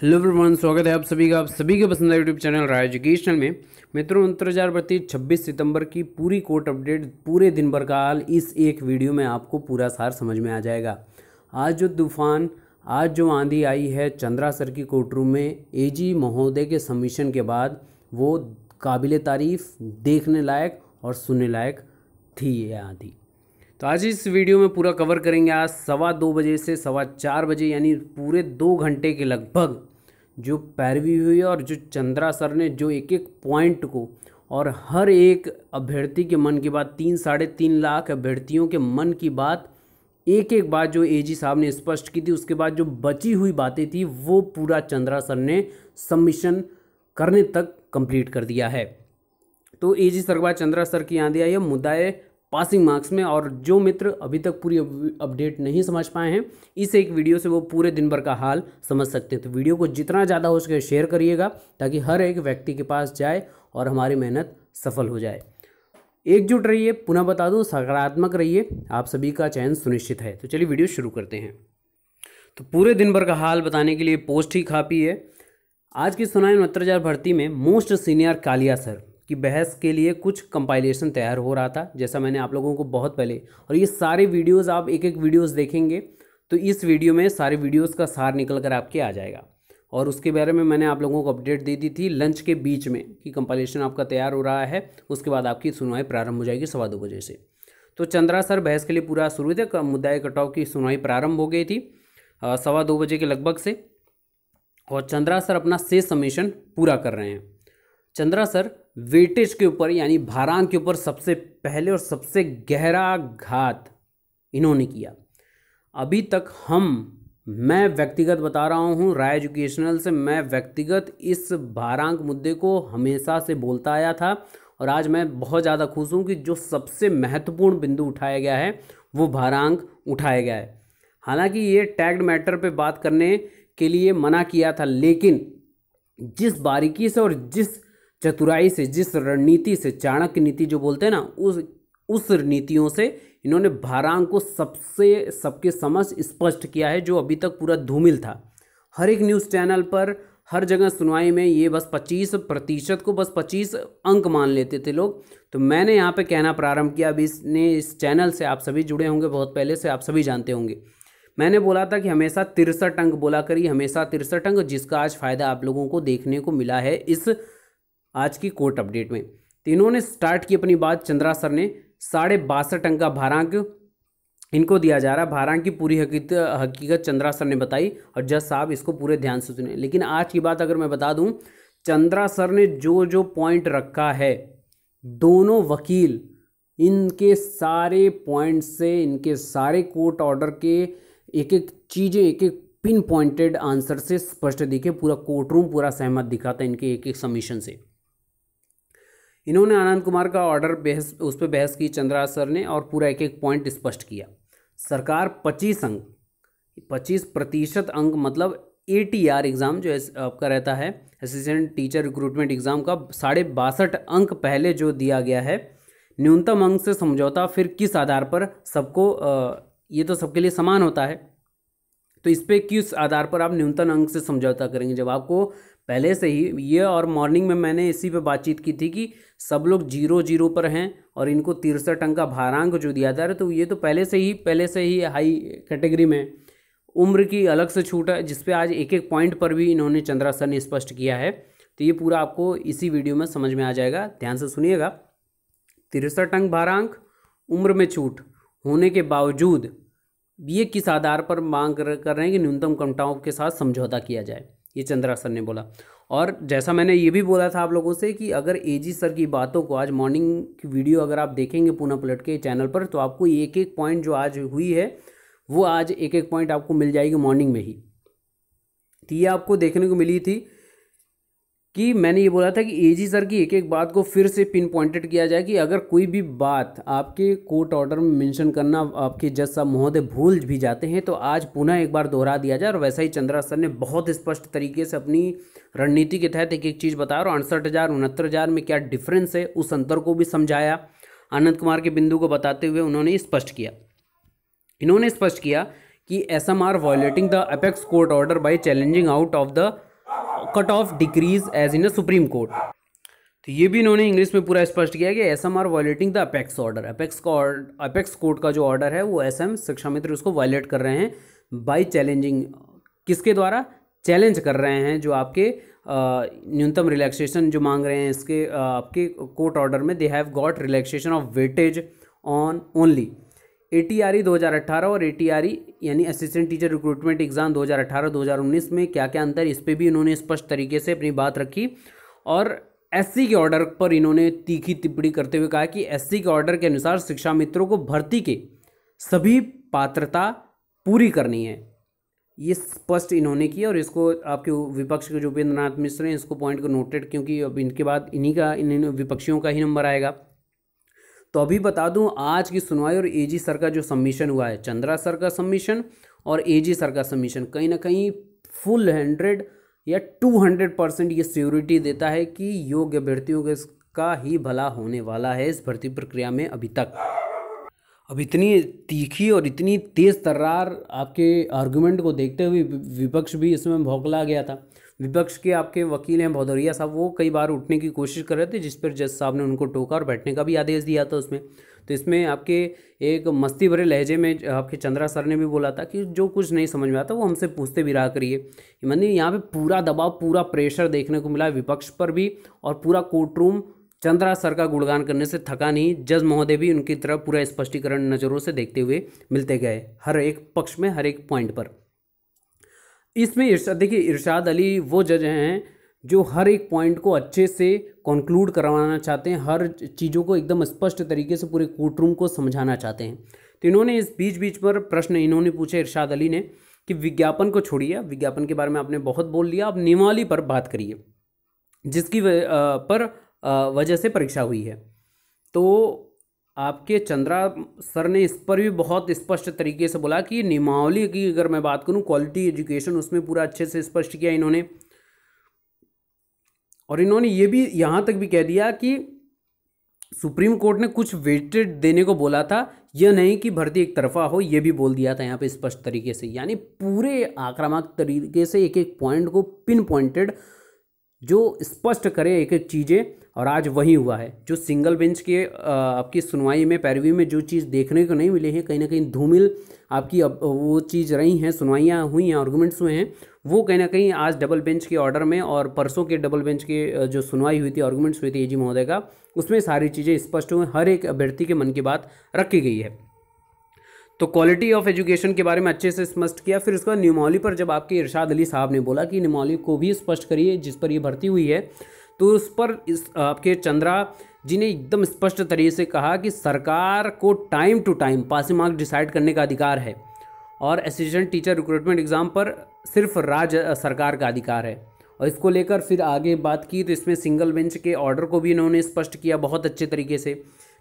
hello everyone स्वागत है आप सभी का आप सभी के पसंद यूट्यूब चैनल राय एजुकेशनल में मित्रों अंतरजार प्रति 26 सितंबर की पूरी कोर्ट अपडेट पूरे दिन भर का हाल इस एक वीडियो में आपको पूरा सार समझ में आ जाएगा आज जो तूफान आज जो आंधी आई है चंद्रासर की कोर्टरूम में एजी महोदय के समीशन के बाद वो काबिल तारीफ देखने लायक और सुनने लायक थी ये आंधी तो आज इस वीडियो में पूरा कवर करेंगे आज सवा दो बजे से सवा चार बजे यानी पूरे दो घंटे के लगभग जो पैरवी हुई और जो चंद्रा सर ने जो एक एक पॉइंट को और हर एक अभ्यर्थी के मन की बात तीन साढ़े तीन लाख अभ्यर्थियों के मन की बात एक एक बात जो एजी साहब ने स्पष्ट की थी उसके बाद जो बची हुई बातें थी वो पूरा चंद्रा सर ने सबमिशन करने तक कंप्लीट कर दिया है तो एजी सरगवा चंद्रा सर की याद आई है मुद्दा पासिंग मार्क्स में और जो मित्र अभी तक पूरी अपडेट नहीं समझ पाए हैं इस एक वीडियो से वो पूरे दिन भर का हाल समझ सकते हैं तो वीडियो को जितना ज़्यादा हो सके शेयर करिएगा ताकि हर एक व्यक्ति के पास जाए और हमारी मेहनत सफल हो जाए एकजुट रहिए पुनः बता दूँ सकारात्मक रहिए आप सभी का चयन सुनिश्चित है तो चलिए वीडियो शुरू करते हैं तो पूरे दिन भर का हाल बताने के लिए पोस्ट ही खापी है आज की सुनाई उनहत्तर भर्ती में मोस्ट सीनियर कालिया सर कि बहस के लिए कुछ कंपाइलेशन तैयार हो रहा था जैसा मैंने आप लोगों को बहुत पहले और ये सारे वीडियोस आप एक एक वीडियोस देखेंगे तो इस वीडियो में सारे वीडियोस का सार निकल कर आपके आ जाएगा और उसके बारे में मैंने आप लोगों को अपडेट दे दी थी लंच के बीच में कि कंपाइलेशन आपका तैयार हो रहा है उसके बाद आपकी सुनवाई प्रारंभ हो जाएगी सवा दो बजे से तो चंद्रा सर बहस के लिए पूरा शुरू थे मुद्दा कटाव की सुनवाई प्रारंभ हो गई थी सवा दो बजे के लगभग से और चंद्रा सर अपना से समीशन पूरा कर रहे हैं चंद्रा सर वेटेज के ऊपर यानी भारान के ऊपर सबसे पहले और सबसे गहरा घात इन्होंने किया अभी तक हम मैं व्यक्तिगत बता रहा हूँ राय एजुकेशनल से मैं व्यक्तिगत इस भारांक मुद्दे को हमेशा से बोलता आया था और आज मैं बहुत ज़्यादा खुश हूँ कि जो सबसे महत्वपूर्ण बिंदु उठाया गया है वो भारांक उठाया गया है हालांकि ये टैग्ड मैटर पे बात करने के लिए मना किया था लेकिन जिस बारीकी से और जिस चतुराई से जिस रणनीति से चाणक्य नीति जो बोलते हैं ना उस उस नीतियों से इन्होंने भारांग को सबसे सबके समझ स्पष्ट किया है जो अभी तक पूरा धूमिल था हर एक न्यूज़ चैनल पर हर जगह सुनवाई में ये बस पच्चीस प्रतिशत को बस पच्चीस अंक मान लेते थे लोग तो मैंने यहाँ पे कहना प्रारंभ किया अभी इसने इस चैनल से आप सभी जुड़े होंगे बहुत पहले से आप सभी जानते होंगे मैंने बोला था कि हमेशा तिरसठ अंक बोला करिए हमेशा तिरसठ अंक जिसका आज फ़ायदा आप लोगों को देखने को मिला है इस आज की कोर्ट अपडेट में तो इन्होंने स्टार्ट की अपनी बात चंद्रा सर ने साढ़े बासठ अंक का भारांक इनको दिया जा रहा है भारांक की पूरी हकीकत हकीकत चंद्रा सर ने बताई और जज साहब इसको पूरे ध्यान से सुने लेकिन आज की बात अगर मैं बता दूं चंद्रा सर ने जो जो पॉइंट रखा है दोनों वकील इनके सारे पॉइंट से इनके सारे कोर्ट ऑर्डर के एक एक चीज़ें एक एक पिन पॉइंटेड आंसर से स्पष्ट दिखे पूरा कोर्ट रूम पूरा सहमत दिखा था इनके एक एक समीशन से इन्होंने आनंद कुमार का ऑर्डर बहस उस पर बहस की चंद्रा सर ने और पूरा एक एक पॉइंट स्पष्ट किया सरकार पच्चीस अंक पच्चीस प्रतिशत अंक मतलब ए टी आर एग्ज़ाम जो आपका रहता है असिस्टेंट टीचर रिक्रूटमेंट एग्ज़ाम का साढ़े बासठ अंक पहले जो दिया गया है न्यूनतम अंक से समझौता फिर किस आधार पर सबको ये तो सबके लिए समान होता है तो इस पर किस आधार पर आप न्यूनतम अंक से समझौता करेंगे जब आपको पहले से ही ये और मॉर्निंग में मैंने इसी पे बातचीत की थी कि सब लोग जीरो जीरो पर हैं और इनको तिरसठ अंक का भारांक जो दिया जा रहा है तो ये तो पहले से ही पहले से ही हाई कैटेगरी में उम्र की अलग से छूट है जिसपे आज एक एक पॉइंट पर भी इन्होंने चंद्रा सर ने स्पष्ट किया है तो ये पूरा आपको इसी वीडियो में समझ में आ जाएगा ध्यान से सुनिएगा तिरसठ अंक भारांक उम्र में छूट होने के बावजूद ये किस आधार पर मांग कर रहे हैं कि न्यूनतम कमटाओं के साथ समझौता किया जाए ये चंद्रा सर ने बोला और जैसा मैंने ये भी बोला था आप लोगों से कि अगर जी सर की बातों को आज मॉर्निंग की वीडियो अगर आप देखेंगे पुनः पलट के चैनल पर तो आपको एक एक पॉइंट जो आज हुई है वो आज एक एक पॉइंट आपको मिल जाएगी मॉर्निंग में ही तो ये आपको देखने को मिली थी कि मैंने ये बोला था कि ए जी सर की एक एक बात को फिर से पिन पॉइंटेड किया जाए कि अगर कोई भी बात आपके कोर्ट ऑर्डर में मेंशन करना आपके जज साहब महोदय भूल भी जाते हैं तो आज पुनः एक बार दोहरा दिया जाए और वैसा ही चंद्रा सर ने बहुत स्पष्ट तरीके से अपनी रणनीति के तहत एक एक चीज़ बताया और अड़सठ हज़ार उनहत्तर हज़ार में क्या डिफरेंस है उस अंतर को भी समझाया आनंद कुमार के बिंदु को बताते हुए उन्होंने स्पष्ट किया इन्होंने स्पष्ट किया कि S M R violating the apex court order by challenging out of the cut off decrees as in a supreme court तो ये भी इन्होंने इंग्लिश में पूरा स्पष्ट किया कि S M R violating the apex order apex का अपेक्स कोर्ट का जो ऑर्डर है वो एस एम शिक्षा मित्र उसको वायलेट कर रहे हैं बाई चैलेंजिंग किसके द्वारा चैलेंज कर रहे हैं जो आपके न्यूनतम रिलैक्सेशन जो मांग रहे हैं इसके आ, आपके कोर्ट ऑर्डर में they have got relaxation of weightage on only A T R E दो हज़ार अट्ठारह और ए टी आर ई यानी असिस्टेंट टीचर रिक्रूटमेंट एग्जाम दो दो हज़ार अट्ठारह हज़ार उन्नीस में क्या क्या अंतर इस पर भी इन्होंने स्पष्ट तरीके से अपनी बात रखी और एस सी के ऑर्डर पर इन्होंने तीखी टिप्पणी करते हुए कहा कि एस सी के ऑर्डर के अनुसार शिक्षा मित्रों को भर्ती के सभी पात्रता पूरी करनी है ये स्पष्ट इन्होंने किया और इसको आपके विपक्ष के जो उपेंद्र नाथ मिश्र हैं इसको पॉइंट को नोटेड क्योंकि अब इनके बाद इन्हीं का इन विपक्षियों का ही नंबर आएगा तो अभी बता दूं आज की सुनवाई और एजी सर का जो सबमिशन हुआ है चंद्रा सर का सबमिशन और एजी सर का सबमिशन कहीं ना कहीं फुल हंड्रेड या टू हंड्रेड परसेंट ये सिक्योरिटी देता है कि योग्य अभ्यर्थियों का ही भला होने वाला है इस भर्ती प्रक्रिया में अभी तक अब इतनी तीखी और इतनी तेज़ तर्रार आपके आर्गुमेंट को देखते हुए विपक्ष भी इसमें भौकला गया था विपक्ष के आपके वकील हैं भदौरिया साहब वो कई बार उठने की कोशिश कर रहे थे जिस पर जज साहब ने उनको टोका और बैठने का भी आदेश दिया था उसमें तो इसमें आपके एक मस्ती भरे लहजे में आपके चंद्रा सर ने भी बोला था कि जो कुछ नहीं समझ में आता वो हमसे पूछते भी रहा करिए मानी यहाँ पे पूरा दबाव पूरा प्रेशर देखने को मिला विपक्ष पर भी और पूरा कोर्ट रूम चंद्रा सर का गुणगान करने से थका नहीं जज महोदय भी उनकी तरफ पूरा स्पष्टीकरण नज़रों से देखते हुए मिलते गए हर एक पक्ष में हर एक पॉइंट पर इसमें इर्शा देखिए इरशाद अली वो जज हैं जो हर एक पॉइंट को अच्छे से कंक्लूड करवाना चाहते हैं हर चीज़ों को एकदम स्पष्ट तरीके से पूरे कोर्ट रूम को समझाना चाहते हैं तो इन्होंने इस बीच बीच पर प्रश्न इन्होंने पूछे इरशाद अली ने कि विज्ञापन को छोड़िए विज्ञापन के बारे में आपने बहुत बोल लिया आप नियमावली पर बात करिए जिसकी पर वजह से परीक्षा हुई है तो आपके चंद्रा सर ने इस पर भी बहुत स्पष्ट तरीके से बोला कि नियमावली की अगर मैं बात करूं क्वालिटी एजुकेशन उसमें पूरा अच्छे से स्पष्ट किया इन्होंने और इन्होंने ये भी यहाँ तक भी कह दिया कि सुप्रीम कोर्ट ने कुछ वेटेड देने को बोला था यह नहीं कि भर्ती एक तरफा हो यह भी बोल दिया था यहाँ पे स्पष्ट तरीके से यानी पूरे आक्रामक तरीके से एक एक पॉइंट को पिन पॉइंटेड जो स्पष्ट करे एक एक चीज़ें और आज वही हुआ है जो सिंगल बेंच के आपकी सुनवाई में पैरवी में जो चीज़ देखने को नहीं मिली है कहीं ना कहीं धूमिल आपकी अब वो चीज़ रही हैं सुनवाइयाँ हुई हैं आर्गूमेंट्स हुए हैं वो कहीं ना कहीं आज डबल बेंच के ऑर्डर में और परसों के डबल बेंच के जो सुनवाई हुई थी आर्गूमेंट्स हुए थे ए महोदय का उसमें सारी चीज़ें स्पष्ट हुई हर एक अभ्यर्थी के मन की बात रखी गई है तो क्वालिटी ऑफ एजुकेशन के बारे में अच्छे से स्पष्ट किया फिर उसके बाद न्यूमौली पर जब आपके इरशाद अली साहब ने बोला कि न्यूमौली को भी स्पष्ट करिए जिस पर ये भर्ती हुई है तो उस पर इस आपके चंद्रा जी ने एकदम स्पष्ट तरीके से कहा कि सरकार को time to time passing marks decide करने का अधिकार है और असिस्टेंट टीचर रिक्रूटमेंट एग्ज़ाम पर सिर्फ राज्य सरकार का अधिकार है और इसको लेकर फिर आगे बात की तो इसमें सिंगल बेंच के ऑर्डर को भी इन्होंने स्पष्ट किया बहुत अच्छे तरीके से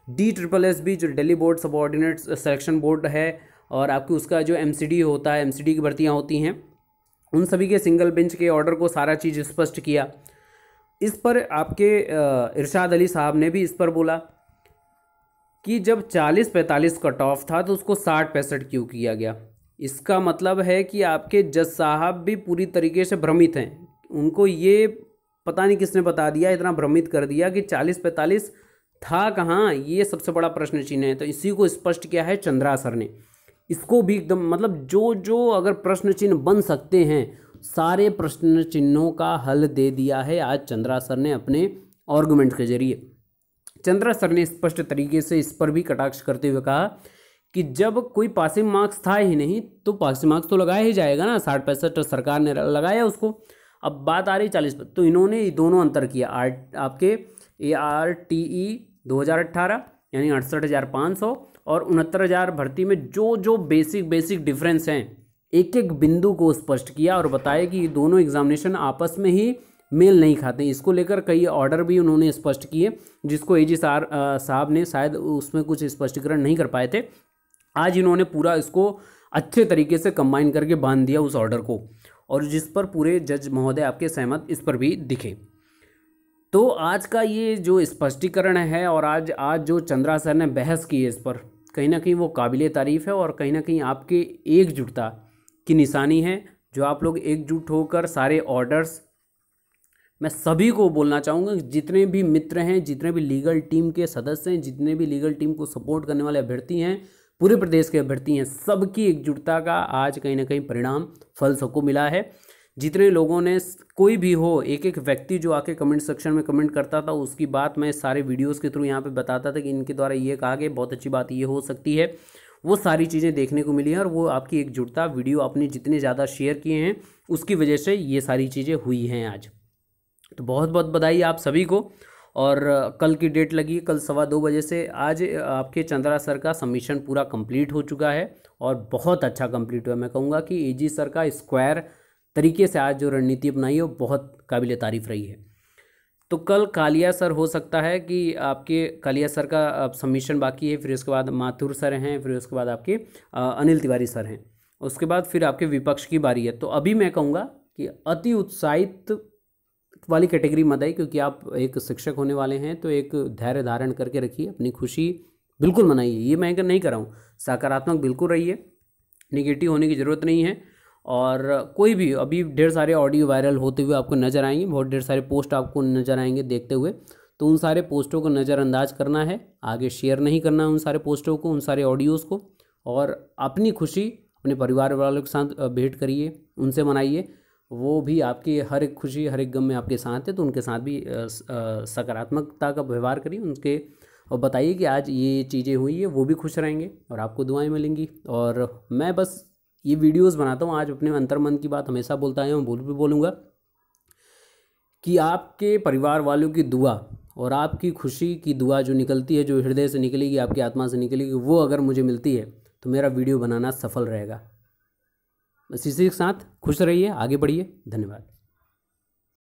डी ट्रिपल एस बी जो Delhi board subordinates selection board है और आपकी उसका जो एम होता है एम की भर्तियाँ होती हैं उन सभी के सिंगल बेंच के ऑर्डर को सारा चीज़ स्पष्ट किया इस पर आपके इरशाद अली साहब ने भी इस पर बोला कि जब 40-45 कट ऑफ था तो उसको 60-65 क्यों किया गया इसका मतलब है कि आपके जज साहब भी पूरी तरीके से भ्रमित हैं उनको ये पता नहीं किसने बता दिया इतना भ्रमित कर दिया कि चालीस पैंतालीस था कहाँ ये सबसे बड़ा प्रश्न चिन्ह है तो इसी को स्पष्ट किया है चंद्रा सर ने इसको भी एकदम मतलब जो जो अगर प्रश्न चिन्ह बन सकते हैं सारे प्रश्न चिन्हों का हल दे दिया है आज चंद्रा सर ने अपने ऑर्गूमेंट के जरिए चंद्रा सर ने स्पष्ट तरीके से इस पर भी कटाक्ष करते हुए कहा कि जब कोई पासिंग मार्क्स था ही नहीं तो पासिंग मार्क्स तो लगाया ही जाएगा ना साठ पैंसठ सरकार ने लगाया उसको अब बात आ रही चालीस तो इन्होंने दोनों अंतर किया आर आपके ए आर टी ई 2018 यानी अड़सठ हज़ार पाँच सौ और उनहत्तर हज़ार भर्ती में जो जो बेसिक बेसिक डिफरेंस हैं एक एक बिंदु को स्पष्ट किया और बताया कि ये दोनों एग्जामिनेशन आपस में ही मेल नहीं खाते इसको लेकर कई ऑर्डर भी उन्होंने स्पष्ट किए जिसको ए जी साहब ने शायद उसमें कुछ स्पष्टीकरण नहीं कर पाए थे आज इन्होंने पूरा इसको अच्छे तरीके से कंबाइन करके बांध दिया उस ऑर्डर को और जिस पर पूरे जज महोदय आपके सहमत इस पर भी दिखे तो आज का ये जो स्पष्टीकरण है और आज आज जो चंद्रा सर ने बहस की है इस पर कहीं ना कहीं वो काबिल तारीफ़ है और कहीं ना कहीं आपके एकजुटता की निशानी है जो आप लोग एकजुट होकर सारे ऑर्डर्स मैं सभी को बोलना चाहूँगा जितने भी मित्र हैं जितने भी लीगल टीम के सदस्य हैं जितने भी लीगल टीम को सपोर्ट करने वाले अभ्यर्थी हैं पूरे प्रदेश के अभ्यर्थी हैं सबकी एकजुटता का आज कहीं ना कहीं परिणाम फल सबको मिला है जितने लोगों ने कोई भी हो एक एक व्यक्ति जो आके कमेंट सेक्शन में कमेंट करता था उसकी बात मैं सारे वीडियोस के थ्रू यहाँ पे बताता था कि इनके द्वारा ये कहा गया बहुत अच्छी बात ये हो सकती है वो सारी चीज़ें देखने को मिली हैं और वो आपकी एकजुटता वीडियो आपने जितने ज़्यादा शेयर किए हैं उसकी वजह से ये सारी चीज़ें हुई हैं आज तो बहुत बहुत बधाई आप सभी को और कल की डेट लगी कल सवा दो बजे से आज आपके चंद्रा सर का सबमिशन पूरा कंप्लीट हो चुका है और बहुत अच्छा कंप्लीट हुआ मैं कहूँगा कि एजी सर का स्क्वायर तरीके से आज जो रणनीति अपनाई है वो बहुत काबिल तारीफ रही है तो कल कालिया सर हो सकता है कि आपके कालिया सर का सबमिशन बाकी है फिर उसके बाद माथुर सर हैं फिर उसके बाद आपके अनिल तिवारी सर हैं उसके बाद फिर आपके विपक्ष की बारी है तो अभी मैं कहूँगा कि अति उत्साहित वाली कैटेगरी मत आई क्योंकि आप एक शिक्षक होने वाले हैं तो एक धैर्य धारण करके रखिए अपनी खुशी बिल्कुल मनाइए ये मैं नहीं कर रहा हूँ सकारात्मक बिल्कुल रहिए निगेटिव होने की ज़रूरत नहीं है और कोई भी अभी ढेर सारे ऑडियो वायरल होते हुए आपको नज़र आएंगे बहुत ढेर सारे पोस्ट आपको नज़र आएंगे देखते हुए तो उन सारे पोस्टों को नज़रअंदाज करना है आगे शेयर नहीं करना है उन सारे पोस्टों को उन सारे ऑडियोज़ को और अपनी खुशी अपने परिवार वालों के साथ भेंट करिए उनसे मनाइए वो भी आपकी हर एक खुशी हर एक गम में आपके साथ है तो उनके साथ भी सकारात्मकता का व्यवहार करिए उनके और बताइए कि आज ये चीज़ें हुई है वो भी खुश रहेंगे और आपको दुआएं मिलेंगी और मैं बस ये वीडियोस बनाता हूँ आज अपने अंतर्मन की बात हमेशा बोलता आया हूँ बोल भी बोलूँगा कि आपके परिवार वालों की दुआ और आपकी खुशी की दुआ जो निकलती है जो हृदय से निकलेगी आपकी आत्मा से निकलेगी वो अगर मुझे मिलती है तो मेरा वीडियो बनाना सफल रहेगा बस इसी के साथ खुश रहिए आगे बढ़िए धन्यवाद